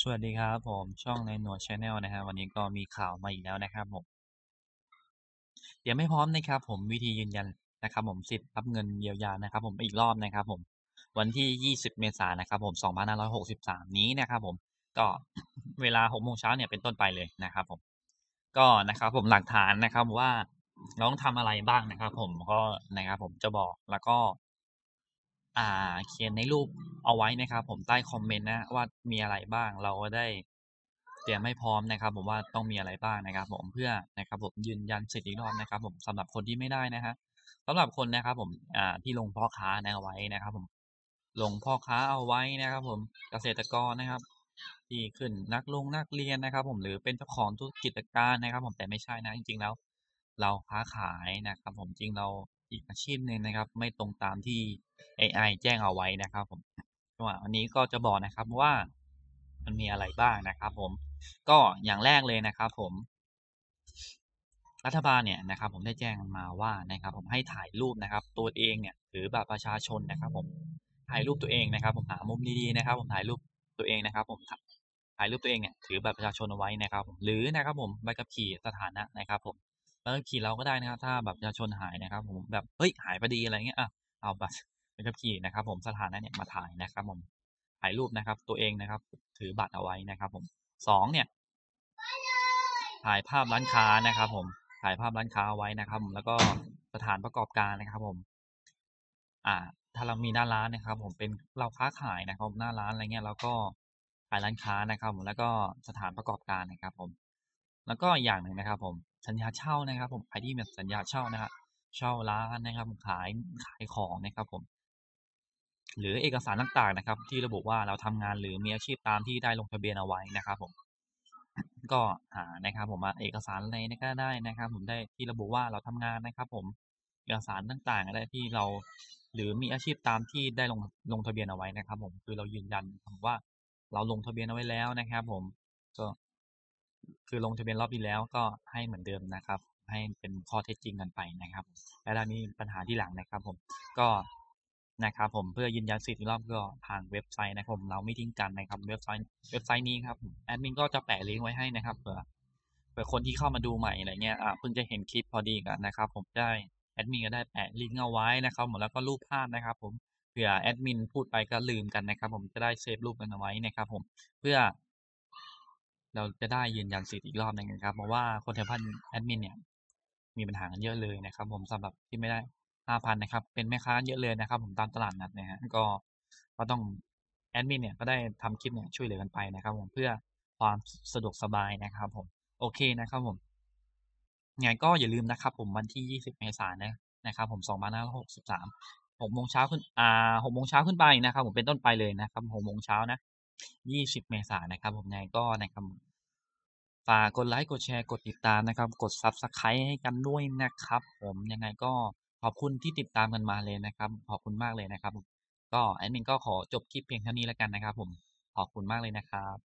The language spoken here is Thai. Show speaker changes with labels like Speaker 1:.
Speaker 1: สวัสดีครับผมช่องในหนวดชาแนลนะครับวันนี้ก็มีข่าวมาอีกแล้วนะครับผมยังไม่พร้อมนะครับผมวิธียืนยันนะครับผมสิทธิ์รับเงินเยียวยานะครับผมอีกรอบนะครับผม วันที่20เมษายนนะครับผม2563นี้นะครับผม ก็เวลา6โมงเช้าเนี่ยเป็นต้นไปเลยนะครับผมก็นะครับ ผมหลักฐานนะครับ ว่าน้องทำอะไรบ้างนะครับ ผมก็นะครับ ผมจะบอกแล้วก็อ่าเขียนในรูปเอาไว้นะครับ ผมใต้คอมเมนต์นะว่ามีอะไรบ้าง เราก็ได้เตรียมให้พร้อมนะครับ ผมว่าต้องมีอะไรบ้างนะครับ ผมเพื่อนะครับผมยืนยันสิทธิ์อีกรอบนะครับ ผมสำหรับคนที่ไม่ได้นะฮะสำหรับคนนะครับ ผม อ่าที่ลงพ่อค้านะไว้นะครับ ผมลงพ่อค้าเอาไว้นะครับ ผมเกษตรกรนะครับที่ขึ้นนักลงนักเรียนนะครับ ผมหรือเป็นเจ้าของธุรกิจการนะครับ ผมแต่ไม่ใช่นะจริงๆแล้วเราค้าขายนะครับผมจริงเราอีกอาชีพหนึ่งนะครับไม่ตรงตามที่ AI แจ้งเอาไว้นะครับผมวันนี้ก็จะบอกนะครับว่ามันมีอะไรบ้างนะครับผมก็อย่างแรกเลยนะครับผม รัฐบาลเนี่ยนะครับ ผมได้แจ้งมาว่านะครับ ผมให้ถ่ายรูปนะครับ ตัวเองเนี่ยหรือบัตรประชาชนนะครับ ผมถ่ายรูปตัวเองนะครับผมหามุมดีๆนะครับ ผมถ่ายรูปตัวเองนะครับ ผมถ่ายรูปตัวเองเนี่ยถือบัตรประชาชนเอาไว้นะครับผมหรือนะครับผมใบขับขี่สถานะนะครับผมแล้วขี่เรา ก็ได้นะครับถ้าแบบจะชนหายนะครับ ผมแบบเฮ้ยหายพอดีอะไรเงี้ยอ่ะเอาบัตรไปขับขี่นะครับ ผมสถานะเนี่ยมาถ่ายนะครับ ผมถ่ายรูปนะครับ ตัวเองนะครับ ถือบัตรเอาไว้นะครับ ผมสองเนี่ยถ่ายภาพร้านค้านะครับ ผมถ่ายภาพร้านค้าไว้นะครับแล้วก็สถานประกอบการนะครับ ผม อ่า ถ้าเรามีหน้าร้านนะครับ ผมเป็นเราค้าขายนะครับหน้าร้านอะไรเงี้ยเราก็ขายร้านค้านะครับ ผมแล้วก็สถานประกอบการนะครับ ผมแล้วก็อย่างหนึ่งนะครับ ผมสัญญาเช่านะครับ ผมใครที่มีสัญญาเช่านะครับเช่าร้านนะครับขายขายของนะครับ ผม หรือเอกสารต่างๆนะครับ ที่ระบุว่าเราทำงาน หรือมีอาชีพตามที่ได้ลงทะเบียนเอาไว้นะครับ ผม ก็หานะครับ ผมเอกสารอะไรก็ได้นะครับ ผมได้ที่ระบุว่าเราทำงานนะครับ ผมเอกสารต่างๆอะไรที่เรา หรือมีอาชีพตามที่ได้ลงลงทะเบียนเอาไว้นะครับ ผมคือเรายืนยันว่า เราลงทะเบียนเอาไว้แล้วนะครับ ผมก็คือลงทะเบียนรอบที่แล้วก็ให้เหมือนเดิมนะครับ ให้เป็นข้อเท็จจริงกันไปนะครับและล้วนี้ปัญหาที่หลังนะครับ ผมก็นะครับ ผมเพื่อยืนยันสิทธิ์รอบก็ทางเว็บไซต์นะครับผมเราไม่ทิ้งกันนะครับเว็บไซต์เว็บไซต์นี้ครับแอดมินก็จะแปะลิงก์ ไว้ให้นะครับเผื่อเผื่อคนที่เข้ามาดูใหม่อะไรเงี้ยอ่าเพิ่งจะเห็นคลิปพอดีกันนะครับ ผมได้แอดมินก็ได้แปะลิงก์ เอาไว้นะครับผมแล้วก็รูปภาพนะครับ ผมเผื่อแอดมินพูดไปก็ลืมกันนะครับ ผมจะได้เซฟรูปกันเอาไว้นะครับ ผม เพื่อเราจะได้ยืนยันสิทธิ์อีกรอบหนึ่งนะครับเพราะว่าคนแถวพันแอดมินเนี่ย มีปัญหากันเยอะเลยนะครับ ผมสำหรับ ที่ไม่ได้ห้าพันนะครับ เป็นแม่ค้าเยอะเลยนะครับ ผมตามตลาดนัดนะฮะก็ก็ต้องแอดมินเนี่ย ก็ได้ทำคลิปเนี่ยช่วยเหลือกันไปนะครับผมเพื่อความสะดวกสบายนะครับ ผมโอเคนะครับ ผมงานก็อย่าลืมนะครับ ผมวันที่ 20 เมษายนนะครับ ผม2า6 3 6โมงเช้าขึ้น อ่า6โมงเช้าขึ้นไปนะครับ ผมเป็นต้นไปเลยนะครับ6โมงเช้านะ20เมษายนนะครับผมยังไงก็นะครับฝากกดไลค์กดแชร์กดติดตามนะครับกดซับสไครต์ให้กันด้วยนะครับผมยังไงก็ขอบคุณที่ติดตามกันมาเลยนะครับขอบคุณมากเลยนะครับ ก็แอดมินก็ขอจบคลิปเพียงเท่านี้แล้วกันนะครับ ผมขอบคุณมากเลยนะครับ